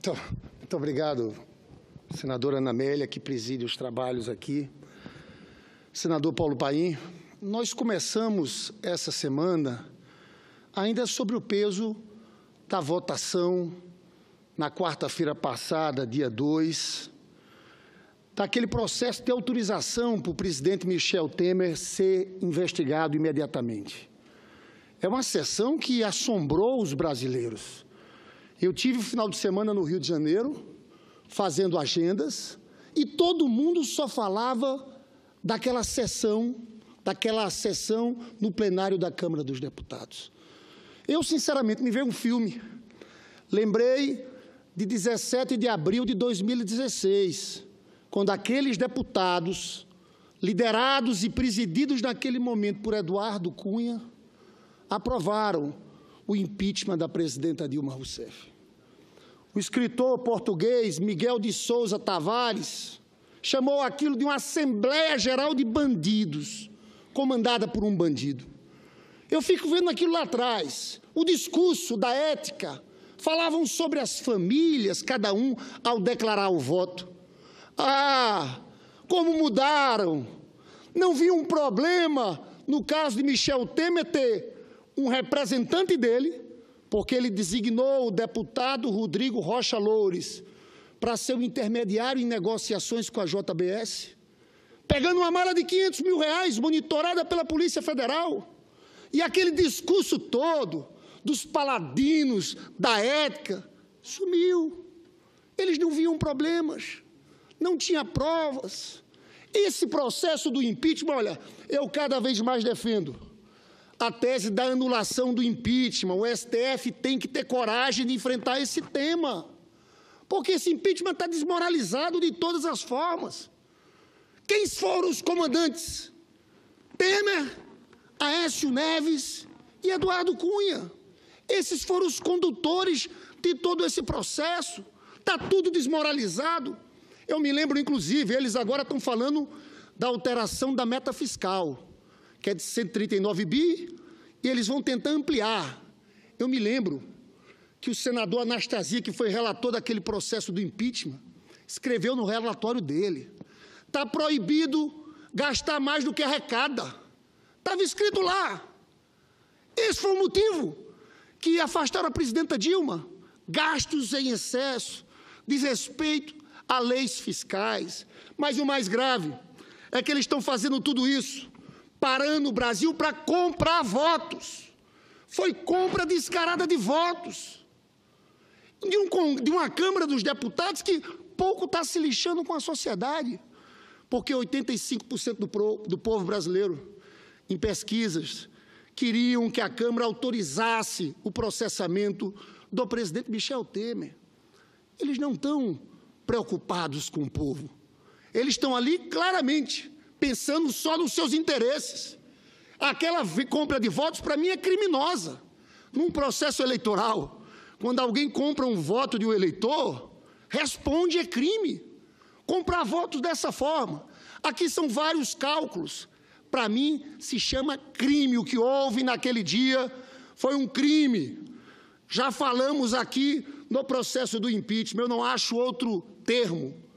Muito, muito obrigado, senadora Ana Amélia, que preside os trabalhos aqui. Senador Paulo Paim, nós começamos essa semana ainda sobre o peso da votação na quarta-feira passada, dia 2, daquele processo de autorização para o presidente Michel Temer ser investigado imediatamente. É uma sessão que assombrou os brasileiros. Eu tive o final de semana no Rio de Janeiro, fazendo agendas, e todo mundo só falava daquela sessão, daquela sessão no plenário da Câmara dos Deputados. Eu, sinceramente, me veio um filme. Lembrei de 17 de abril de 2016, quando aqueles deputados, liderados e presididos naquele momento por Eduardo Cunha, aprovaram o impeachment da presidenta Dilma Rousseff. O escritor português Miguel de Souza Tavares chamou aquilo de uma Assembleia Geral de Bandidos, comandada por um bandido. Eu fico vendo aquilo lá atrás. O discurso da ética falavam sobre as famílias, cada um ao declarar o voto. Ah, como mudaram! Não vi um problema no caso de Michel Temer ter um representante dele, porque ele designou o deputado Rodrigo Rocha Loures para ser o intermediário em negociações com a JBS, pegando uma mala de 500 mil reais, monitorada pela Polícia Federal, e aquele discurso todo dos paladinos da ética sumiu. Eles não viam problemas, não tinha provas. Esse processo do impeachment, olha, eu cada vez mais defendo a tese da anulação do impeachment. O STF tem que ter coragem de enfrentar esse tema. Porque esse impeachment está desmoralizado de todas as formas. Quem foram os comandantes? Temer, Aécio Neves e Eduardo Cunha. Esses foram os condutores de todo esse processo. Está tudo desmoralizado. Eu me lembro, inclusive, eles agora estão falando da alteração da meta fiscal que é de 139 bi, e eles vão tentar ampliar. Eu me lembro que o senador Anastasia, que foi relator daquele processo do impeachment, escreveu no relatório dele: está proibido gastar mais do que arrecada. Estava escrito lá. Esse foi o motivo que afastaram a presidenta Dilma. Gastos em excesso, desrespeito a leis fiscais. Mas o mais grave é que eles estão fazendo tudo isso parando o Brasil para comprar votos. Foi compra descarada de votos. De, um, de uma Câmara dos Deputados que pouco está se lixando com a sociedade. Porque 85% do, pro, do povo brasileiro, em pesquisas, queriam que a Câmara autorizasse o processamento do presidente Michel Temer. Eles não estão preocupados com o povo. Eles estão ali claramente pensando só nos seus interesses. Aquela compra de votos, para mim, é criminosa. Num processo eleitoral, quando alguém compra um voto de um eleitor, responde é crime. Comprar votos dessa forma. Aqui são vários cálculos. Para mim, se chama crime. O que houve naquele dia foi um crime. Já falamos aqui no processo do impeachment, eu não acho outro termo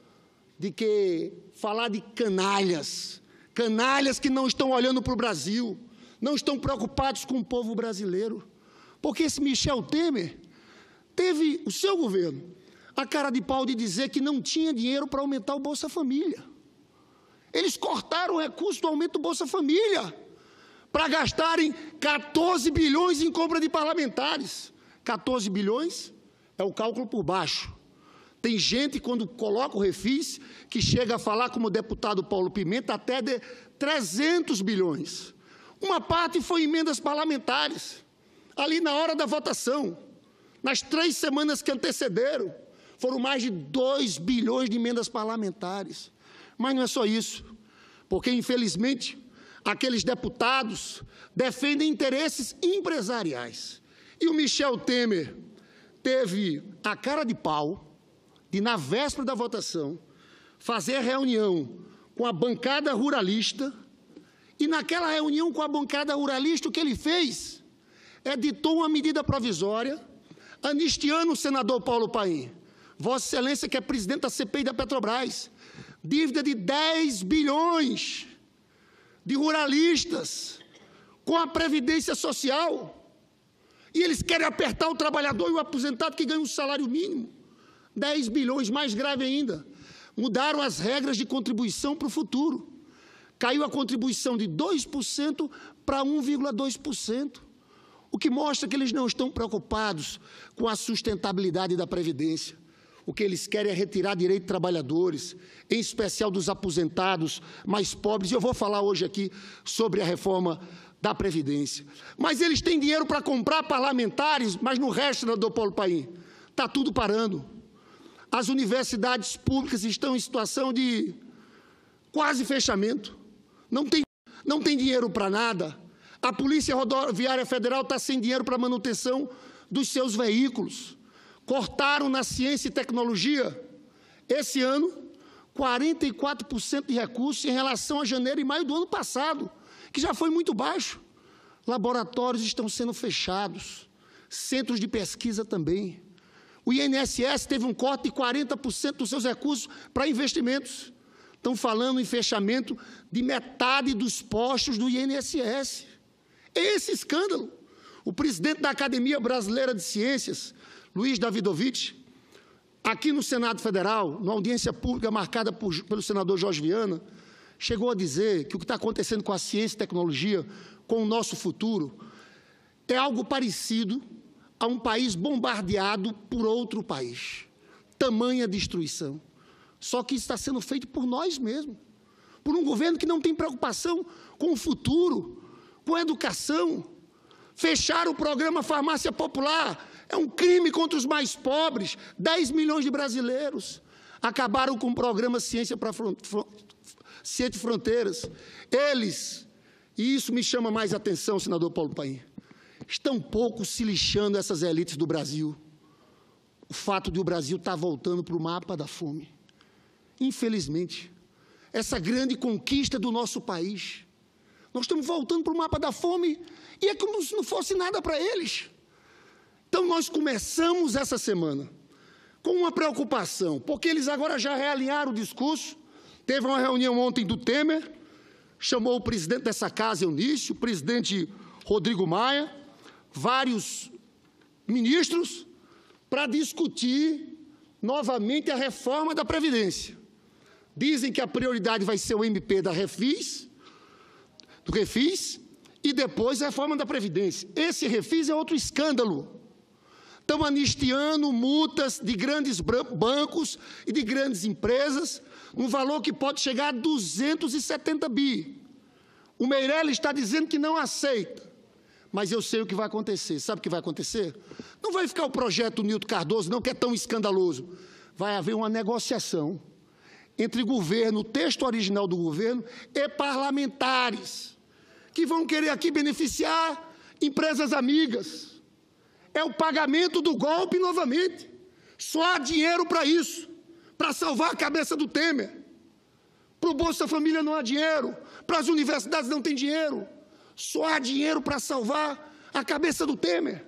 de que falar de canalhas, canalhas que não estão olhando para o Brasil, não estão preocupados com o povo brasileiro. Porque esse Michel Temer teve o seu governo a cara de pau de dizer que não tinha dinheiro para aumentar o Bolsa Família. Eles cortaram o recurso do aumento do Bolsa Família para gastarem 14 bilhões em compra de parlamentares. 14 bilhões é o cálculo por baixo. Tem gente, quando coloca o refis, que chega a falar, como o deputado Paulo Pimenta, até de 300 bilhões. Uma parte foi emendas parlamentares, ali na hora da votação. Nas três semanas que antecederam, foram mais de 2 bilhões de emendas parlamentares. Mas não é só isso, porque, infelizmente, aqueles deputados defendem interesses empresariais. E o Michel Temer teve a cara de pau de, na véspera da votação, fazer reunião com a bancada ruralista. E naquela reunião com a bancada ruralista, o que ele fez? Editou uma medida provisória, anistiando o senador Paulo Paim. Vossa Excelência, que é presidente da CPI da Petrobras. Dívida de 10 bilhões de ruralistas com a Previdência Social. E eles querem apertar o trabalhador e o aposentado que ganha um salário mínimo. 10 bilhões, mais grave ainda. Mudaram as regras de contribuição para o futuro. Caiu a contribuição de 2% para 1,2%. O que mostra que eles não estão preocupados com a sustentabilidade da Previdência. O que eles querem é retirar direito de trabalhadores, em especial dos aposentados mais pobres. E eu vou falar hoje aqui sobre a reforma da Previdência. Mas eles têm dinheiro para comprar parlamentares, mas no resto da do Paulo Paim. Está tudo parando. As universidades públicas estão em situação de quase fechamento. Não tem, não tem dinheiro para nada. A Polícia Rodoviária Federal está sem dinheiro para manutenção dos seus veículos. Cortaram na ciência e tecnologia, esse ano, 44% de recursos em relação a janeiro e maio do ano passado, que já foi muito baixo. Laboratórios estão sendo fechados, centros de pesquisa também. O INSS teve um corte de 40% dos seus recursos para investimentos. Estão falando em fechamento de metade dos postos do INSS. É esse escândalo. O presidente da Academia Brasileira de Ciências, Luiz Davidovich, aqui no Senado Federal, numa audiência pública marcada por, pelo senador Jorge Viana, chegou a dizer que o que está acontecendo com a ciência e tecnologia, com o nosso futuro, é algo parecido a um país bombardeado por outro país. Tamanha destruição. Só que isso está sendo feito por nós mesmos, por um governo que não tem preocupação com o futuro, com a educação. Fechar o programa Farmácia Popular é um crime contra os mais pobres, 10 milhões de brasileiros. Acabaram com o programa Ciência para Ciência Fronteiras. Eles, e isso me chama mais atenção, senador Paulo Paim, estão pouco se lixando essas elites do Brasil. O fato de o Brasil estar tá voltando para o mapa da fome. Infelizmente, essa grande conquista do nosso país. Nós estamos voltando para o mapa da fome e é como se não fosse nada para eles. Então, nós começamos essa semana com uma preocupação, porque eles agora já realinharam o discurso. Teve uma reunião ontem do Temer, chamou o presidente dessa casa, Eunício, o presidente Rodrigo Maia, vários ministros para discutir novamente a reforma da Previdência. Dizem que a prioridade vai ser o MP da Refis, do Refis, e depois a reforma da Previdência. Esse Refis é outro escândalo. Estão anistiando multas de grandes bancos e de grandes empresas, num valor que pode chegar a 270 bi. O Meirelles está dizendo que não aceita mas eu sei o que vai acontecer. Sabe o que vai acontecer? Não vai ficar o projeto Nilton Cardoso, não, que é tão escandaloso. Vai haver uma negociação entre governo, o texto original do governo, e parlamentares, que vão querer aqui beneficiar empresas amigas. É o pagamento do golpe novamente. Só há dinheiro para isso, para salvar a cabeça do Temer. Para o Bolsa Família não há dinheiro, para as universidades não tem dinheiro. Só há dinheiro para salvar a cabeça do Temer.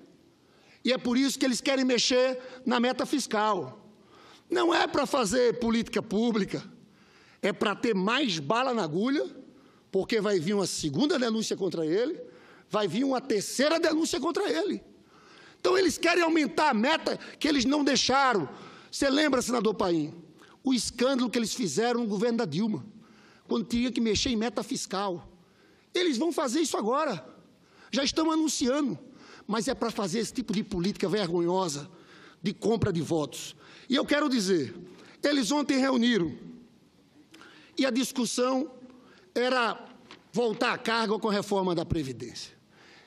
E é por isso que eles querem mexer na meta fiscal. Não é para fazer política pública, é para ter mais bala na agulha, porque vai vir uma segunda denúncia contra ele, vai vir uma terceira denúncia contra ele. Então eles querem aumentar a meta que eles não deixaram. Você lembra, senador Paim, o escândalo que eles fizeram no governo da Dilma, quando tinha que mexer em meta fiscal. Eles vão fazer isso agora. Já estão anunciando. Mas é para fazer esse tipo de política vergonhosa de compra de votos. E eu quero dizer, eles ontem reuniram e a discussão era voltar à carga com a reforma da Previdência.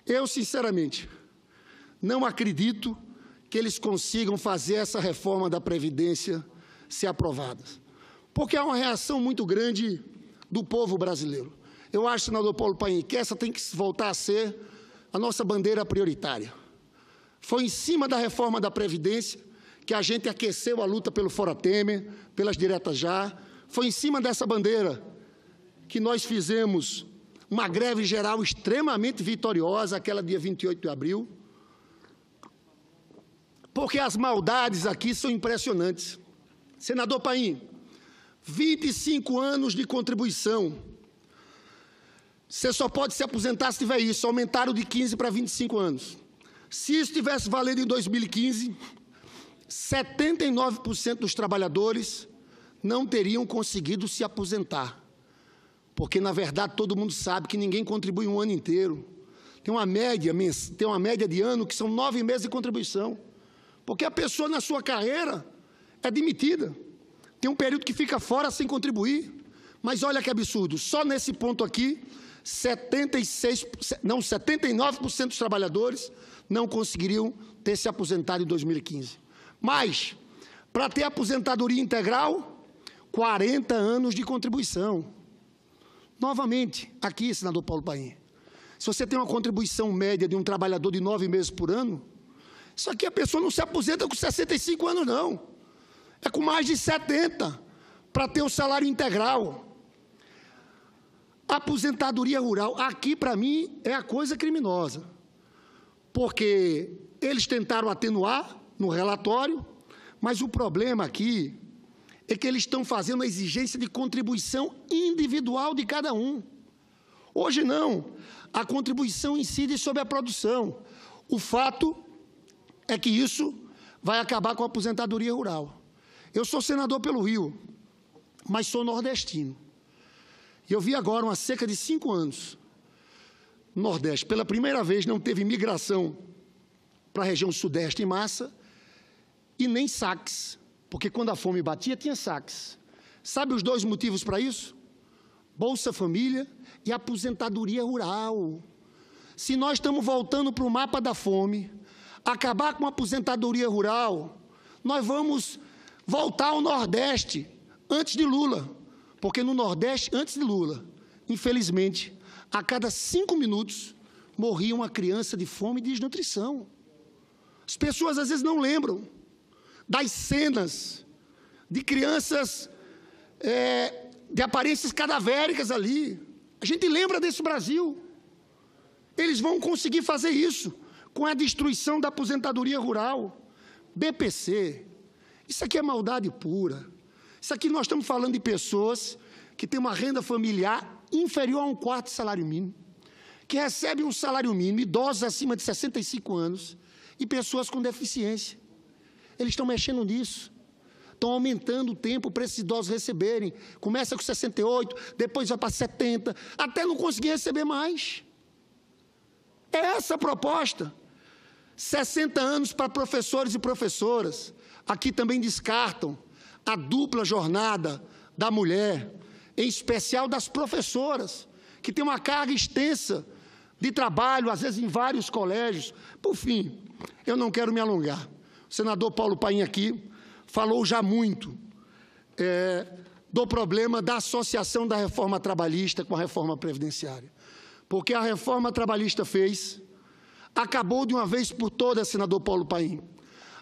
Eu, sinceramente, não acredito que eles consigam fazer essa reforma da Previdência ser aprovada, porque há uma reação muito grande do povo brasileiro. Eu acho, senador Paulo Paim, que essa tem que voltar a ser a nossa bandeira prioritária. Foi em cima da reforma da Previdência que a gente aqueceu a luta pelo Fora Temer, pelas diretas já. Foi em cima dessa bandeira que nós fizemos uma greve geral extremamente vitoriosa, aquela dia 28 de abril. Porque as maldades aqui são impressionantes. Senador Paim, 25 anos de contribuição você só pode se aposentar se tiver isso. Aumentaram de 15 para 25 anos. Se isso tivesse valendo em 2015, 79% dos trabalhadores não teriam conseguido se aposentar. Porque, na verdade, todo mundo sabe que ninguém contribui um ano inteiro. Tem uma média, tem uma média de ano que são nove meses de contribuição. Porque a pessoa, na sua carreira, é demitida. Tem um período que fica fora sem contribuir. Mas olha que absurdo, só nesse ponto aqui, 76, não, 79% dos trabalhadores não conseguiriam ter se aposentado em 2015. Mas, para ter aposentadoria integral, 40 anos de contribuição. Novamente, aqui, senador Paulo Paim, se você tem uma contribuição média de um trabalhador de nove meses por ano, isso aqui a pessoa não se aposenta com 65 anos, não. É com mais de 70 para ter o salário integral. Aposentadoria rural, aqui para mim é a coisa criminosa, porque eles tentaram atenuar no relatório, mas o problema aqui é que eles estão fazendo a exigência de contribuição individual de cada um. Hoje não, a contribuição incide sobre a produção. O fato é que isso vai acabar com a aposentadoria rural. Eu sou senador pelo Rio, mas sou nordestino. E eu vi agora, uma cerca de cinco anos, no Nordeste, pela primeira vez não teve migração para a região Sudeste em massa e nem saques, porque quando a fome batia, tinha saques. Sabe os dois motivos para isso? Bolsa Família e aposentadoria rural. Se nós estamos voltando para o mapa da fome, acabar com a aposentadoria rural, nós vamos voltar ao Nordeste antes de Lula. Porque no Nordeste, antes de Lula, infelizmente, a cada cinco minutos morria uma criança de fome e desnutrição. As pessoas às vezes não lembram das cenas de crianças é, de aparências cadavéricas ali. A gente lembra desse Brasil. Eles vão conseguir fazer isso com a destruição da aposentadoria rural, BPC. Isso aqui é maldade pura. Isso aqui nós estamos falando de pessoas que têm uma renda familiar inferior a um quarto de salário mínimo, que recebem um salário mínimo, idosos acima de 65 anos e pessoas com deficiência. Eles estão mexendo nisso. Estão aumentando o tempo para esses idosos receberem. Começa com 68, depois vai para 70, até não conseguir receber mais. É essa a proposta. 60 anos para professores e professoras. Aqui também descartam a dupla jornada da mulher, em especial das professoras, que tem uma carga extensa de trabalho, às vezes em vários colégios. Por fim, eu não quero me alongar. O senador Paulo Paim aqui falou já muito é, do problema da associação da reforma trabalhista com a reforma previdenciária. Porque a reforma trabalhista fez, acabou de uma vez por todas, senador Paulo Paim,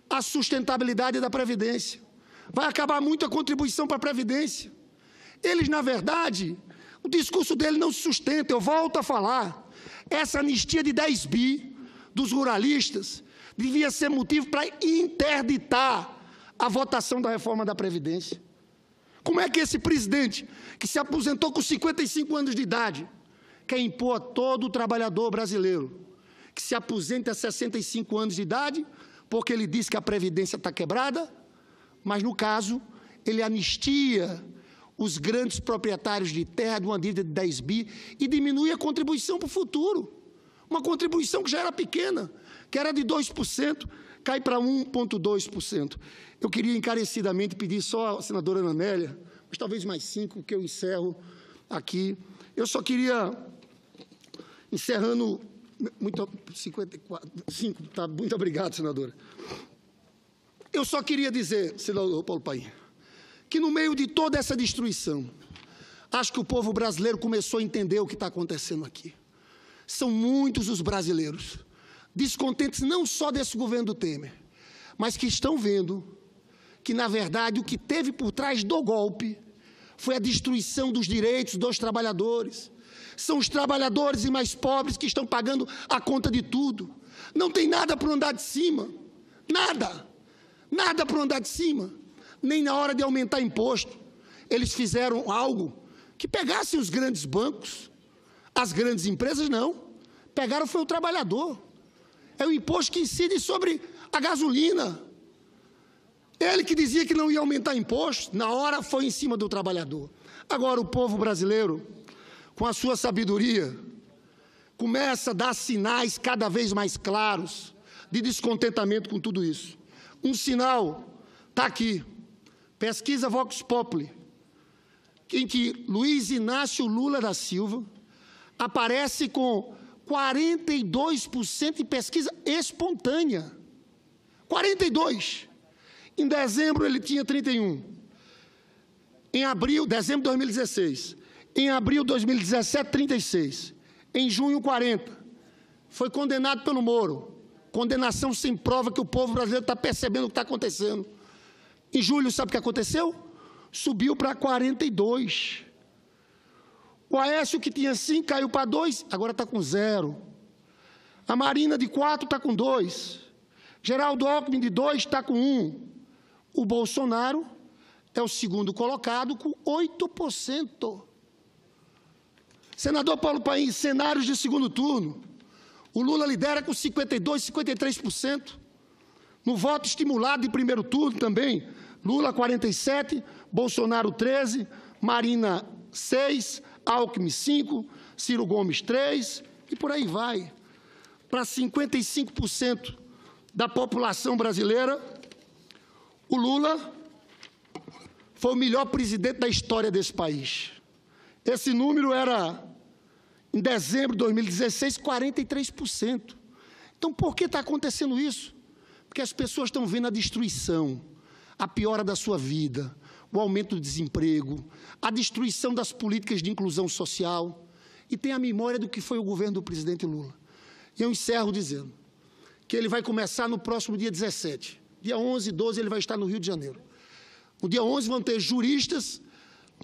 a sustentabilidade da Previdência vai acabar muito a contribuição para a Previdência. Eles, na verdade, o discurso dele não se sustenta, eu volto a falar. Essa anistia de 10 bi dos ruralistas devia ser motivo para interditar a votação da reforma da Previdência. Como é que esse presidente, que se aposentou com 55 anos de idade, quer impor a todo o trabalhador brasileiro que se aposente a 65 anos de idade, porque ele diz que a Previdência está quebrada, mas, no caso, ele anistia os grandes proprietários de terra de uma dívida de 10 bi e diminui a contribuição para o futuro. Uma contribuição que já era pequena, que era de 2%, cai para 1,2%. Eu queria encarecidamente pedir só a senadora Anamélia, mas talvez mais cinco, que eu encerro aqui. Eu só queria, encerrando. Muito, 54, 5, tá, muito obrigado, senadora. Eu só queria dizer, senador Paulo Pai, que no meio de toda essa destruição, acho que o povo brasileiro começou a entender o que está acontecendo aqui. São muitos os brasileiros descontentes não só desse governo do Temer, mas que estão vendo que, na verdade, o que teve por trás do golpe foi a destruição dos direitos dos trabalhadores. São os trabalhadores e mais pobres que estão pagando a conta de tudo. Não tem nada para andar de cima. Nada nada para andar de cima, nem na hora de aumentar imposto. Eles fizeram algo que pegasse os grandes bancos, as grandes empresas não. Pegaram foi o trabalhador. É o imposto que incide sobre a gasolina. Ele que dizia que não ia aumentar imposto, na hora foi em cima do trabalhador. Agora o povo brasileiro, com a sua sabedoria, começa a dar sinais cada vez mais claros de descontentamento com tudo isso um sinal está aqui. Pesquisa Vox Populi, em que Luiz Inácio Lula da Silva aparece com 42% de pesquisa espontânea. 42. Em dezembro ele tinha 31. Em abril, dezembro de 2016. Em abril de 2017, 36. Em junho, 40. Foi condenado pelo Moro. Condenação sem prova que o povo brasileiro está percebendo o que está acontecendo. Em julho, sabe o que aconteceu? Subiu para 42. O Aécio, que tinha 5, caiu para 2, agora está com 0. A Marina, de 4, está com 2. Geraldo Alckmin, de 2, está com 1. Um. O Bolsonaro é o segundo colocado, com 8%. Senador Paulo Paim, cenários de segundo turno. O Lula lidera com 52, 53%. No voto estimulado de primeiro turno também, Lula 47, Bolsonaro 13, Marina 6, Alckmin 5, Ciro Gomes 3 e por aí vai. Para 55% da população brasileira, o Lula foi o melhor presidente da história desse país. Esse número era em dezembro de 2016, 43%. Então, por que está acontecendo isso? Porque as pessoas estão vendo a destruição, a piora da sua vida, o aumento do desemprego, a destruição das políticas de inclusão social e tem a memória do que foi o governo do presidente Lula. E eu encerro dizendo que ele vai começar no próximo dia 17. Dia 11 e 12 ele vai estar no Rio de Janeiro. No dia 11 vão ter juristas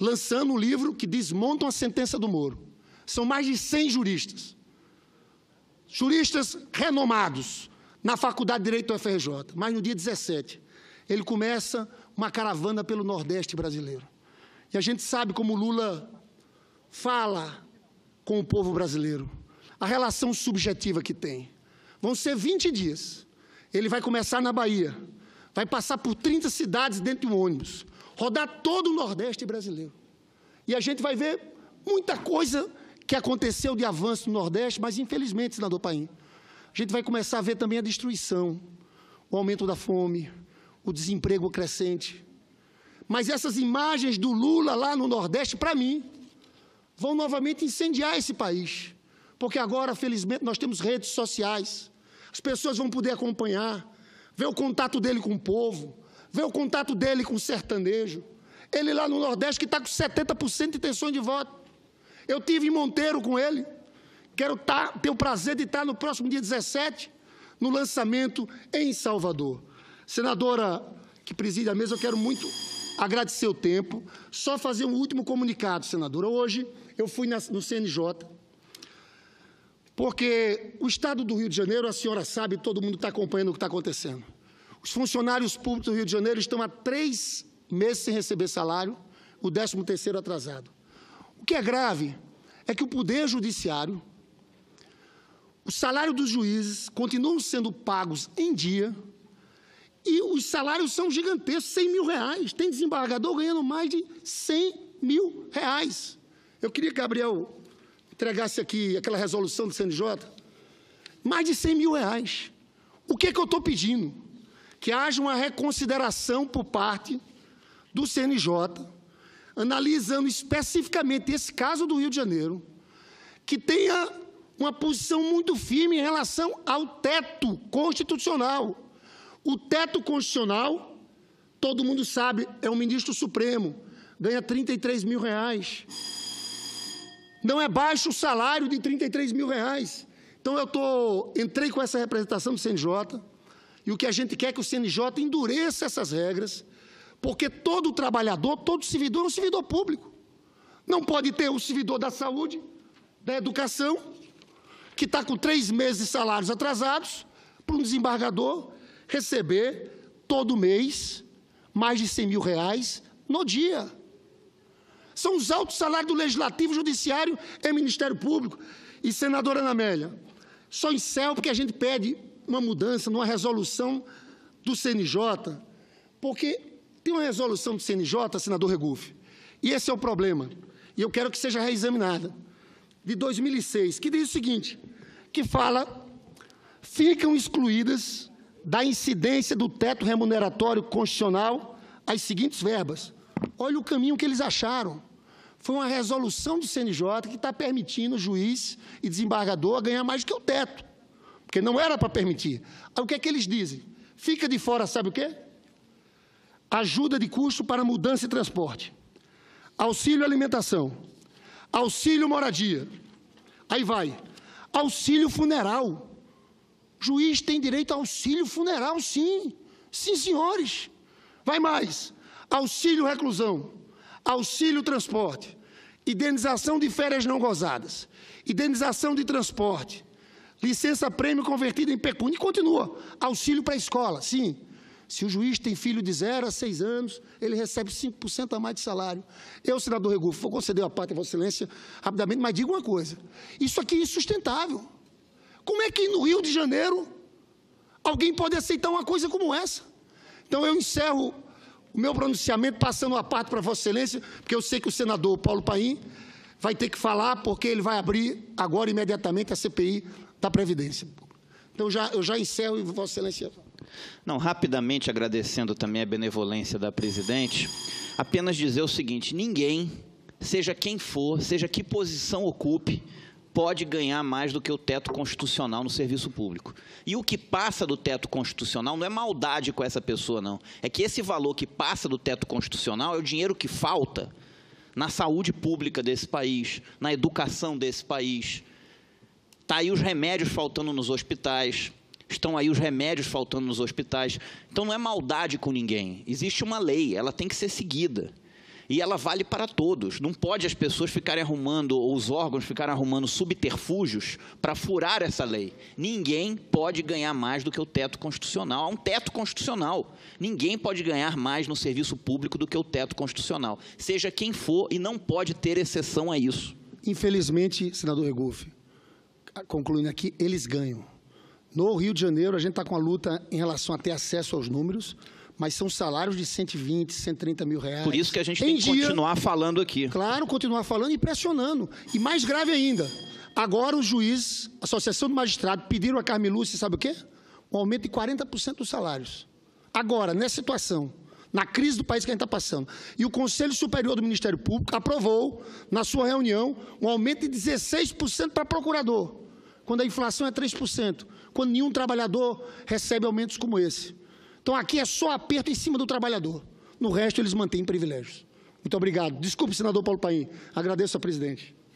lançando um livro que desmontam a sentença do Moro. São mais de 100 juristas. Juristas renomados na Faculdade de Direito do UFRJ. Mas no dia 17, ele começa uma caravana pelo Nordeste brasileiro. E a gente sabe como Lula fala com o povo brasileiro, a relação subjetiva que tem. Vão ser 20 dias. Ele vai começar na Bahia, vai passar por 30 cidades dentro de um ônibus, rodar todo o Nordeste brasileiro. E a gente vai ver muita coisa que aconteceu de avanço no Nordeste, mas infelizmente, senador Paim, a gente vai começar a ver também a destruição, o aumento da fome, o desemprego crescente. Mas essas imagens do Lula lá no Nordeste, para mim, vão novamente incendiar esse país. Porque agora, felizmente, nós temos redes sociais. As pessoas vão poder acompanhar, ver o contato dele com o povo, ver o contato dele com o sertanejo. Ele lá no Nordeste que está com 70% de intenção de voto. Eu tive em Monteiro com ele. Quero tá, ter o prazer de estar no próximo dia 17, no lançamento em Salvador. Senadora que preside a mesa, eu quero muito agradecer o tempo. Só fazer um último comunicado, senadora. Hoje eu fui na, no CNJ, porque o Estado do Rio de Janeiro, a senhora sabe, todo mundo está acompanhando o que está acontecendo. Os funcionários públicos do Rio de Janeiro estão há três meses sem receber salário, o 13 terceiro atrasado. O que é grave é que o Poder Judiciário, o salário dos juízes continuam sendo pagos em dia e os salários são gigantescos 100 mil reais. Tem desembargador ganhando mais de 100 mil reais. Eu queria que Gabriel entregasse aqui aquela resolução do CNJ. Mais de 100 mil reais. O que é que eu estou pedindo? Que haja uma reconsideração por parte do CNJ analisando especificamente esse caso do Rio de Janeiro, que tenha uma posição muito firme em relação ao teto constitucional. O teto constitucional, todo mundo sabe, é o um ministro Supremo, ganha 33 mil reais. Não é baixo o salário de 33 mil reais. Então, eu tô, entrei com essa representação do CNJ, e o que a gente quer é que o CNJ endureça essas regras, porque todo trabalhador, todo servidor é um servidor público. Não pode ter um servidor da saúde, da educação, que está com três meses de salários atrasados, para um desembargador receber todo mês mais de 100 mil reais no dia. São os altos salários do Legislativo, Judiciário e Ministério Público. E, senadora Ana Só só encerro porque a gente pede uma mudança numa resolução do CNJ, porque tem uma resolução do CNJ, senador Regufe, e esse é o problema, e eu quero que seja reexaminada, de 2006, que diz o seguinte, que fala, ficam excluídas da incidência do teto remuneratório constitucional as seguintes verbas. Olha o caminho que eles acharam. Foi uma resolução do CNJ que está permitindo o juiz e desembargador ganhar mais do que o teto, porque não era para permitir. Aí o que é que eles dizem? Fica de fora, sabe o quê? ajuda de custo para mudança e transporte, auxílio alimentação, auxílio moradia. Aí vai. Auxílio funeral. Juiz tem direito a auxílio funeral, sim. Sim, senhores. Vai mais. Auxílio reclusão, auxílio transporte, indenização de férias não gozadas, indenização de transporte, licença prêmio convertida em pecúnia e continua. Auxílio para a escola, sim. Se o juiz tem filho de 0 a 6 anos, ele recebe 5% a mais de salário. Eu, senador Regufo, vou conceder a parte a Vossa Excelência rapidamente, mas digo uma coisa: isso aqui é insustentável. Como é que no Rio de Janeiro alguém pode aceitar uma coisa como essa? Então eu encerro o meu pronunciamento passando a parte para Vossa Excelência, porque eu sei que o senador Paulo Paim vai ter que falar, porque ele vai abrir agora imediatamente a CPI da Previdência. Então já, eu já encerro e Vossa Excelência. Não, rapidamente agradecendo também a benevolência da presidente, apenas dizer o seguinte: ninguém, seja quem for, seja que posição ocupe, pode ganhar mais do que o teto constitucional no serviço público. E o que passa do teto constitucional não é maldade com essa pessoa, não. É que esse valor que passa do teto constitucional é o dinheiro que falta na saúde pública desse país, na educação desse país. Está aí os remédios faltando nos hospitais estão aí os remédios faltando nos hospitais. Então não é maldade com ninguém. Existe uma lei, ela tem que ser seguida. E ela vale para todos. Não pode as pessoas ficarem arrumando, ou os órgãos ficarem arrumando subterfúgios para furar essa lei. Ninguém pode ganhar mais do que o teto constitucional. Há um teto constitucional. Ninguém pode ganhar mais no serviço público do que o teto constitucional. Seja quem for, e não pode ter exceção a isso. Infelizmente, senador Regufe, concluindo aqui, eles ganham. No Rio de Janeiro, a gente está com a luta em relação a ter acesso aos números, mas são salários de 120, 130 mil reais. Por isso que a gente tem que continuar falando aqui. Claro, continuar falando e pressionando. E mais grave ainda, agora os juízes, a Associação de Magistrados, pediram a Carmen Lúcia, sabe o quê? Um aumento de 40% dos salários. Agora, nessa situação, na crise do país que a gente está passando. E o Conselho Superior do Ministério Público aprovou, na sua reunião, um aumento de 16% para procurador quando a inflação é 3%, quando nenhum trabalhador recebe aumentos como esse. Então aqui é só aperto em cima do trabalhador. No resto, eles mantêm privilégios. Muito obrigado. Desculpe, senador Paulo Paim. Agradeço a presidente.